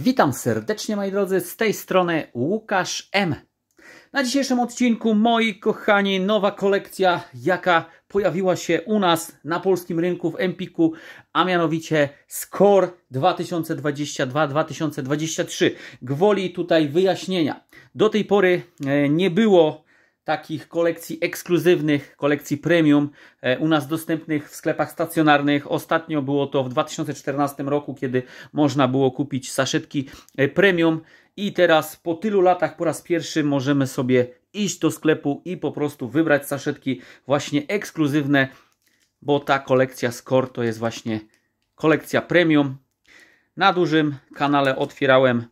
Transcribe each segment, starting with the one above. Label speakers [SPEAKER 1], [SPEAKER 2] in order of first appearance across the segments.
[SPEAKER 1] Witam serdecznie moi drodzy, z tej strony Łukasz M. Na dzisiejszym odcinku, moi kochani, nowa kolekcja, jaka pojawiła się u nas na polskim rynku w Empiku, a mianowicie Score 2022-2023. Gwoli tutaj wyjaśnienia. Do tej pory e, nie było takich kolekcji ekskluzywnych, kolekcji premium e, u nas dostępnych w sklepach stacjonarnych. Ostatnio było to w 2014 roku, kiedy można było kupić saszetki e, premium i teraz po tylu latach po raz pierwszy możemy sobie iść do sklepu i po prostu wybrać saszetki właśnie ekskluzywne, bo ta kolekcja Score to jest właśnie kolekcja premium. Na dużym kanale otwierałem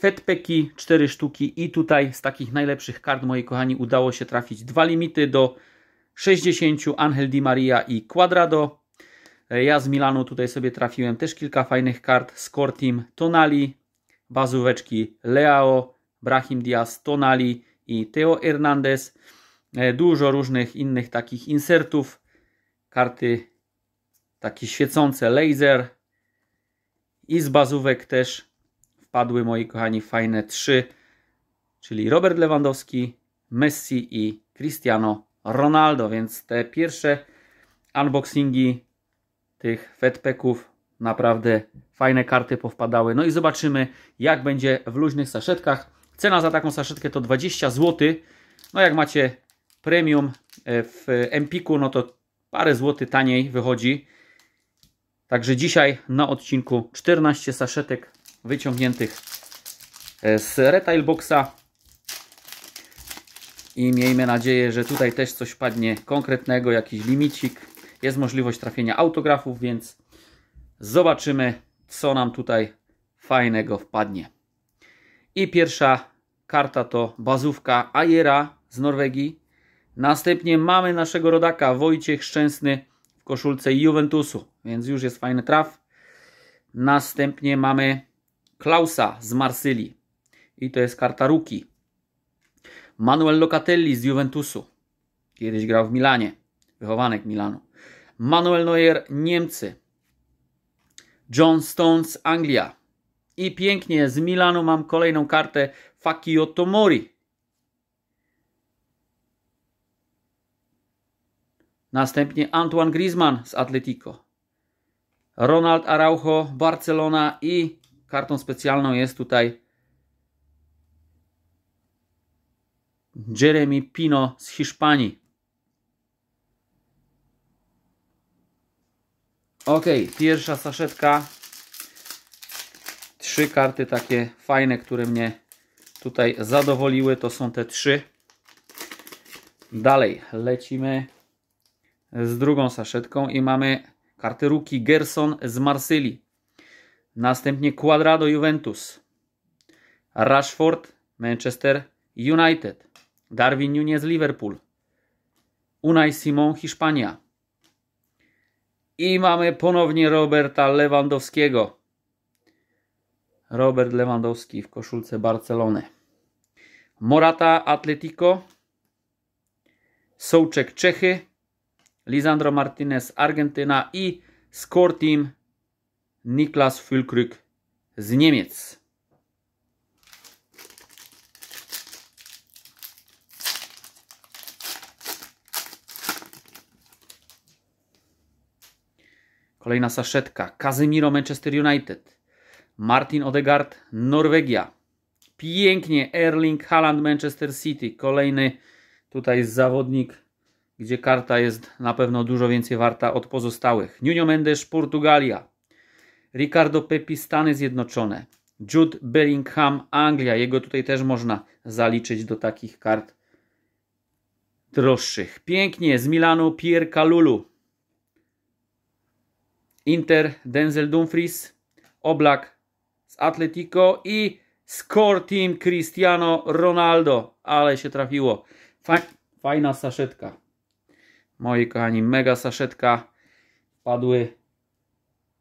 [SPEAKER 1] Fedpeki 4 sztuki i tutaj z takich najlepszych kart, moi kochani, udało się trafić dwa limity do 60 Angel Di Maria i Quadrado. Ja z Milanu tutaj sobie trafiłem też kilka fajnych kart. Score Team Tonali, bazóweczki Leao, Brahim Diaz, Tonali i Teo Hernandez. E, dużo różnych innych takich insertów. Karty takie świecące, laser. I z bazówek też wpadły, moi kochani, fajne trzy, czyli Robert Lewandowski, Messi i Cristiano Ronaldo, więc te pierwsze unboxingi tych Fedpeków naprawdę fajne karty powpadały. No i zobaczymy, jak będzie w luźnych saszetkach. Cena za taką saszetkę to 20 zł. No jak macie premium e, w Empiku, no to parę złoty taniej wychodzi. Także dzisiaj na odcinku 14 saszetek wyciągniętych e, z retail boxa i miejmy nadzieję, że tutaj też coś padnie konkretnego, jakiś limicik. Jest możliwość trafienia autografów, więc zobaczymy, co nam tutaj fajnego wpadnie. I pierwsza karta to bazówka Ajera z Norwegii. Następnie mamy naszego rodaka Wojciech Szczęsny w koszulce Juventusu, więc już jest fajny traf. Następnie mamy Klausa z Marsylii. I to jest karta Ruki. Manuel Locatelli z Juventusu. Kiedyś grał w Milanie. Wychowanek Milanu. Manuel Neuer Niemcy. John Stones Anglia. I pięknie z Milanu mam kolejną kartę Fakio Tomori. Następnie Antoine Griezmann z Atletico. Ronald Araujo, Barcelona i kartą specjalną jest tutaj Jeremy Pino z Hiszpanii. Ok, pierwsza saszetka. Trzy karty takie fajne, które mnie tutaj zadowoliły. To są te trzy. Dalej lecimy z drugą saszetką i mamy karty Ruki Gerson z Marsylii. Następnie Quadrado Juventus. Rashford Manchester United. Darwin Nunez Liverpool. Unai Simon Hiszpania. I mamy ponownie Roberta Lewandowskiego. Robert Lewandowski w koszulce Barcelony. Morata Atletico. Sołczek Czechy. Lisandro Martinez Argentyna i Score Team Niklas Fülkrück z Niemiec. Kolejna saszetka. Kazymiro Manchester United. Martin Odegaard Norwegia. Pięknie Erling Haaland Manchester City. Kolejny tutaj zawodnik, gdzie karta jest na pewno dużo więcej warta od pozostałych. Nuno Mendes Portugalia. Ricardo Pepi, Stany Zjednoczone. Jude Bellingham, Anglia. Jego tutaj też można zaliczyć do takich kart droższych. Pięknie, z Milanu Pier Kalulu. Inter, Denzel Dumfries. Oblak z Atletico i score team Cristiano Ronaldo. Ale się trafiło. Fajna saszetka. Moi kochani, mega saszetka. Padły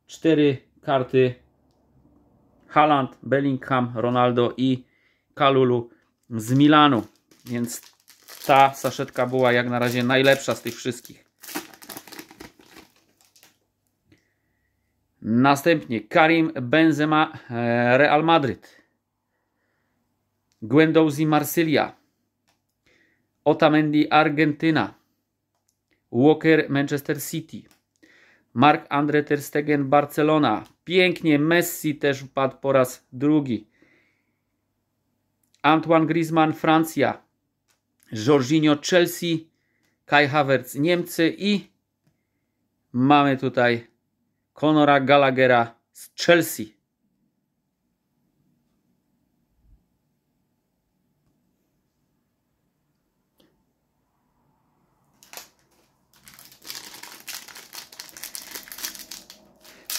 [SPEAKER 1] cztery karty Haaland, Bellingham, Ronaldo i Kalulu z Milanu. Więc ta saszetka była jak na razie najlepsza z tych wszystkich. Następnie Karim Benzema e, Real Madryt. Guendouzi Marsylia. Otamendi Argentyna. Walker Manchester City. Mark Andre Ter Stegen Barcelona. Pięknie, Messi też wpadł po raz drugi. Antoine Griezmann, Francja. Jorginho, Chelsea. Kai Havertz, Niemcy. I mamy tutaj Conora Gallaghera z Chelsea.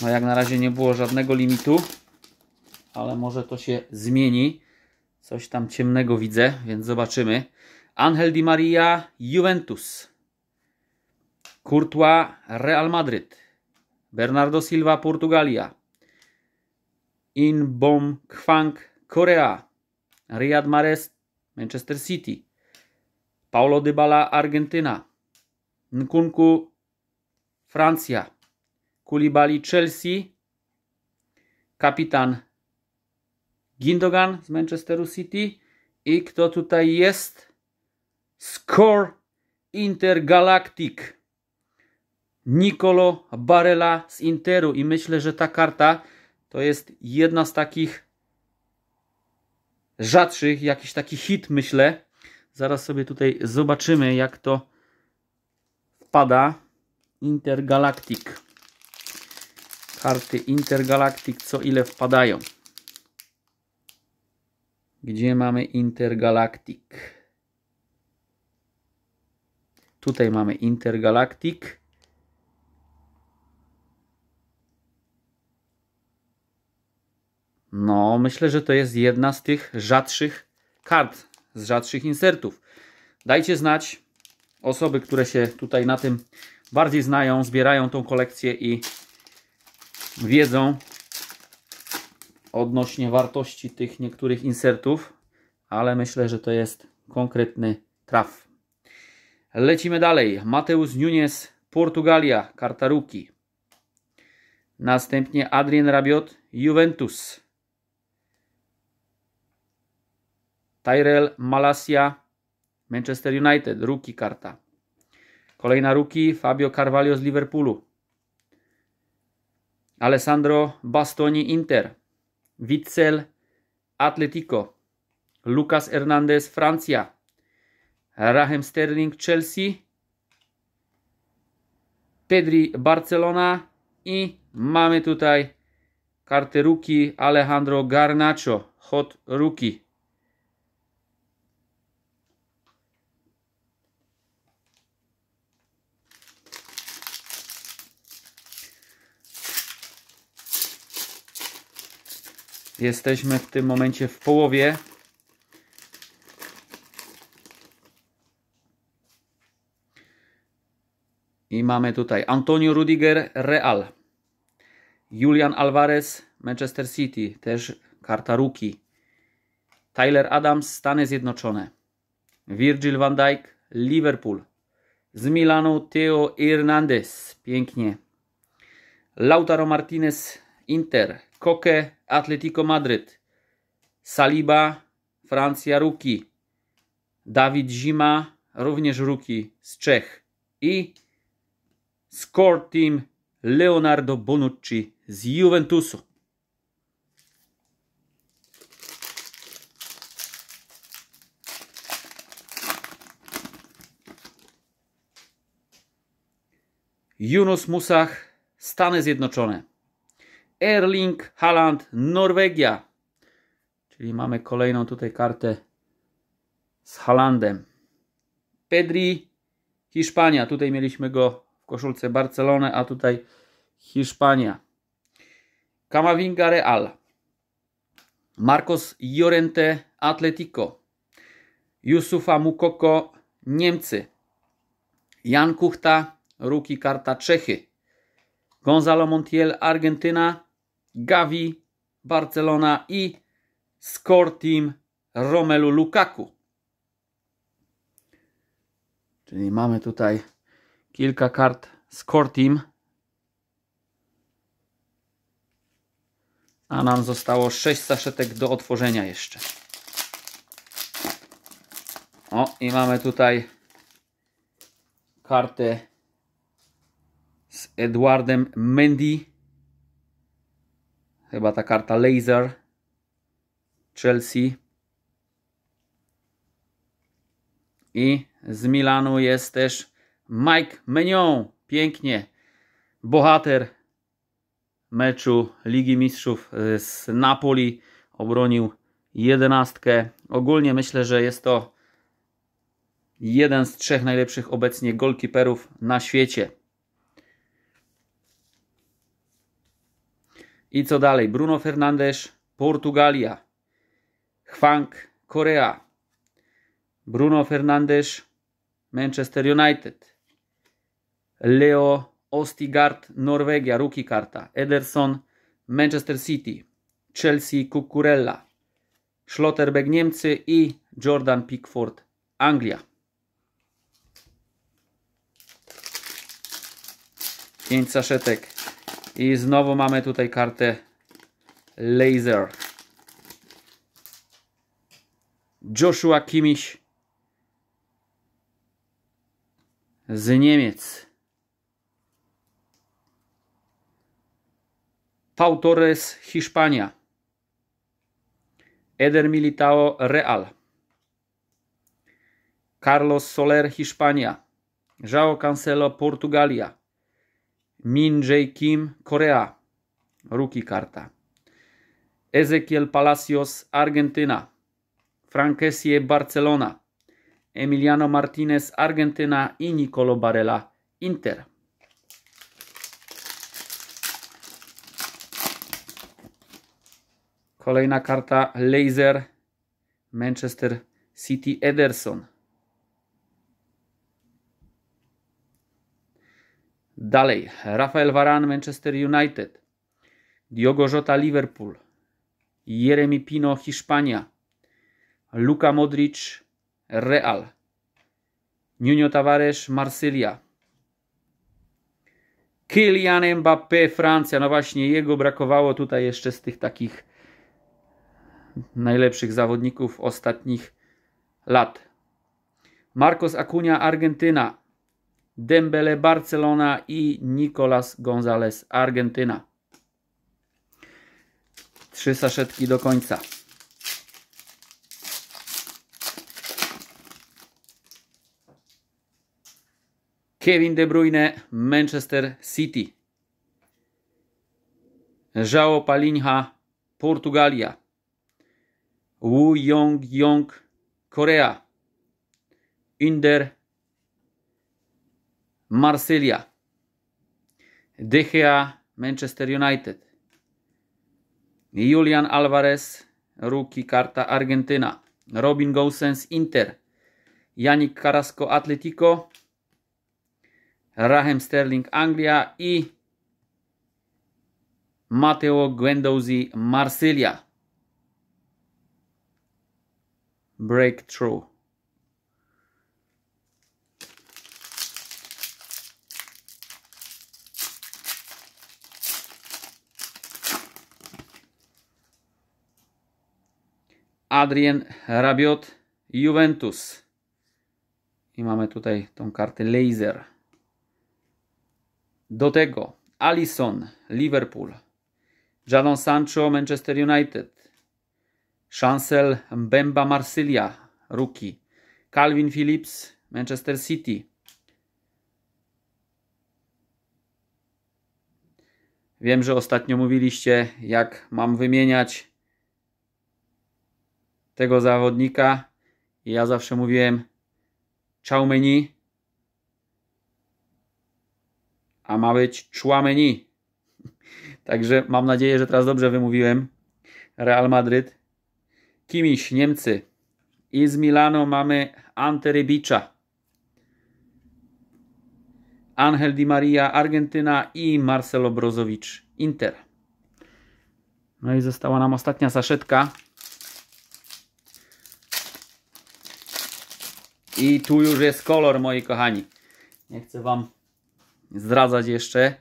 [SPEAKER 1] No jak na razie nie było żadnego limitu, ale może to się zmieni. Coś tam ciemnego widzę, więc zobaczymy. Angel Di Maria, Juventus. Courtois, Real Madryt. Bernardo Silva, Portugalia. Bom Kwang, Korea. Riyad Mahrez, Manchester City. Paulo Dybala, Argentyna. Nkunku, Francja. Kulibali Chelsea, kapitan Gindogan z Manchesteru City i kto tutaj jest? Score Intergalactic. Nicolo Barella z Interu i myślę, że ta karta to jest jedna z takich rzadszych, jakiś taki hit myślę. Zaraz sobie tutaj zobaczymy jak to wpada Intergalactic. Karty Intergalactic co ile wpadają. Gdzie mamy Intergalactic? Tutaj mamy Intergalactic. No, myślę, że to jest jedna z tych rzadszych kart, z rzadszych insertów. Dajcie znać osoby, które się tutaj na tym bardziej znają, zbierają tą kolekcję i wiedzą odnośnie wartości tych niektórych insertów, ale myślę, że to jest konkretny traf. Lecimy dalej. Mateusz Nunes, Portugalia, karta ruki. Następnie Adrien Rabiot, Juventus. Tyrell Malasia, Manchester United, ruki karta. Kolejna ruki Fabio Carvalho z Liverpoolu. Alessandro Bastoni Inter, Witzel Atletico, Lucas Hernandez Francja, Raheem Sterling Chelsea, Pedri Barcelona i mamy tutaj karty Ruki Alejandro Garnacho, hot rookie. Jesteśmy w tym momencie w połowie. I mamy tutaj Antonio Rudiger, Real. Julian Alvarez, Manchester City. Też karta Tyler Adams, Stany Zjednoczone. Virgil van Dijk, Liverpool. Z Milanu Theo Hernandez. Pięknie. Lautaro Martinez, Inter. Koke Atletico Madryt, Saliba Francja Ruki, Dawid Zima również Ruki z Czech i score team Leonardo Bonucci z Juventusu. Yunus Musach, Stany Zjednoczone. Erling Haaland, Norwegia. Czyli mamy kolejną tutaj kartę z Haalandem. Pedri, Hiszpania. Tutaj mieliśmy go w koszulce Barcelony, a tutaj Hiszpania. Kamavinga, Real. Marcos Llorente Atletico. Yusufa Mukoko Niemcy. Jan Kuchta, Ruki Karta Czechy. Gonzalo Montiel Argentyna. Gavi, Barcelona i score team Romelu Lukaku. Czyli mamy tutaj kilka kart score team. A nam zostało 6 saszetek do otworzenia jeszcze. O, i mamy tutaj kartę z Edwardem Mendy Chyba ta karta Laser. Chelsea. I z Milanu jest też Mike Menion. Pięknie. Bohater meczu Ligi Mistrzów y, z Napoli. Obronił jedenastkę. Ogólnie myślę, że jest to jeden z trzech najlepszych obecnie golkiperów na świecie. I co dalej? Bruno Fernandes, Portugalia. Hwang, Korea. Bruno Fernandes, Manchester United. Leo Ostigard, Norwegia, rookie karta. Ederson, Manchester City. Chelsea, Cucurella. Schlotterbeck, Niemcy i Jordan Pickford, Anglia. Pięć saszetek i znowu mamy tutaj kartę Laser. Joshua Kimiś z Niemiec. Pau Torres, Hiszpania. Eder Militao, Real. Carlos Soler, Hiszpania. João Cancelo, Portugalia. Min Jae Kim, Korea. Rookie karta. Ezekiel Palacios, Argentyna. Francesie, Barcelona. Emiliano Martinez, Argentyna i Nicolo Barella, Inter. Kolejna karta Laser Manchester City Ederson. Dalej, Rafael Varane, Manchester United. Diogo Jota, Liverpool. Jeremy Pino, Hiszpania. Luka Modric, Real. Nuno Tavares, Marsylia. Kylian Mbappé, Francja. No właśnie, jego brakowało tutaj jeszcze z tych takich najlepszych zawodników ostatnich lat. Marcos Acuna Argentyna. Dembele Barcelona i Nicolas Gonzalez Argentyna. Trzy saszetki do końca. Kevin De Bruyne, Manchester City. João Palinha, Portugalia. Wu Yong Yong, Korea. Inder Marsylia, Dychea, Manchester United, Julian Alvarez, Ruki karta Argentyna, Robin Gosens, Inter, Janik Carrasco, Atletico, Raheem Sterling, Anglia i Mateo Guendouzi, Marsylia. Breakthrough. Adrien Rabiot Juventus. I mamy tutaj tą kartę Laser. Do tego Allison Liverpool. Jadon Sancho Manchester United. Chancel Bemba Marsylia Rookie. Calvin Phillips Manchester City. Wiem, że ostatnio mówiliście, jak mam wymieniać tego zawodnika. I ja zawsze mówiłem Chaumeni, a ma być Chouameni. Także mam nadzieję, że teraz dobrze wymówiłem. Real Madryt. Kimiś, Niemcy. I z Milano mamy Ante Rybicza. Angel Di Maria, Argentyna i Marcelo Brozowicz, Inter. No i została nam ostatnia saszetka. I tu już jest kolor, moi kochani. Nie chcę Wam zdradzać jeszcze,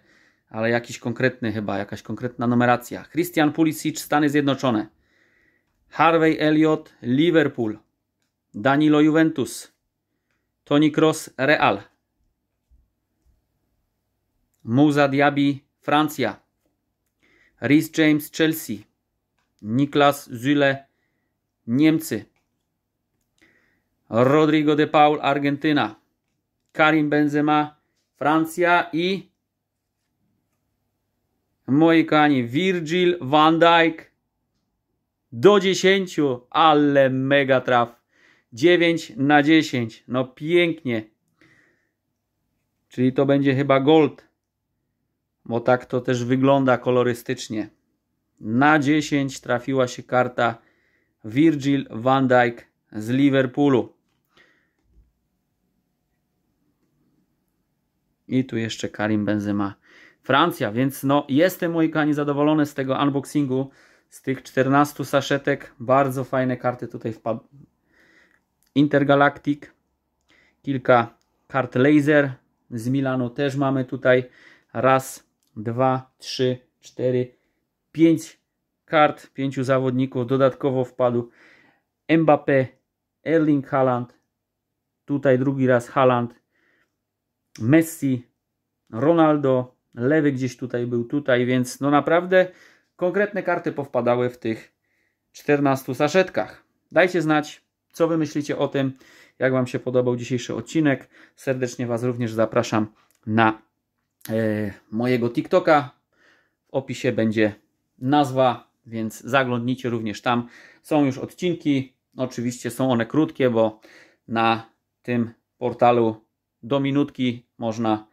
[SPEAKER 1] ale jakiś konkretny chyba, jakaś konkretna numeracja. Christian Pulisic, Stany Zjednoczone. Harvey Elliott, Liverpool. Danilo Juventus. Toni Kroos, Real. Musa Diaby, Francja. Rhys James, Chelsea. Niklas Züle, Niemcy. Rodrigo de Paul, Argentyna. Karim Benzema, Francja i moi kochani, Virgil van Dijk do 10, ale mega traf. 9 na 10, no pięknie. Czyli to będzie chyba gold, bo tak to też wygląda kolorystycznie. Na 10 trafiła się karta Virgil van Dijk z Liverpoolu. I tu jeszcze Karim Benzema. Francja, więc no jestem moi kochani zadowolony z tego unboxingu, z tych 14 saszetek. Bardzo fajne karty tutaj wpadły. Intergalactic, kilka kart laser z Milanu też mamy tutaj. Raz, dwa, trzy, cztery, pięć kart, pięciu zawodników. Dodatkowo wpadł Mbappé, Erling Haaland, tutaj drugi raz Haaland, Messi, Ronaldo, lewy gdzieś tutaj był, tutaj, więc no naprawdę konkretne karty powpadały w tych 14 saszetkach. Dajcie znać, co Wy myślicie o tym, jak Wam się podobał dzisiejszy odcinek. Serdecznie Was również zapraszam na e, mojego TikToka. W opisie będzie nazwa, więc zaglądnijcie również tam. Są już odcinki, oczywiście są one krótkie, bo na tym portalu do minutki można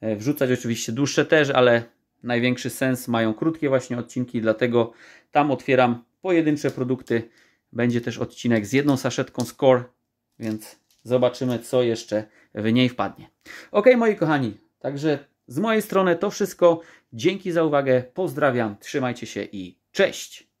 [SPEAKER 1] e, wrzucać oczywiście dłuższe też, ale największy sens mają krótkie właśnie odcinki, dlatego tam otwieram pojedyncze produkty. Będzie też odcinek z jedną saszetką Score, więc zobaczymy co jeszcze w niej wpadnie. Ok moi kochani, także z mojej strony to wszystko. Dzięki za uwagę, pozdrawiam, trzymajcie się i cześć!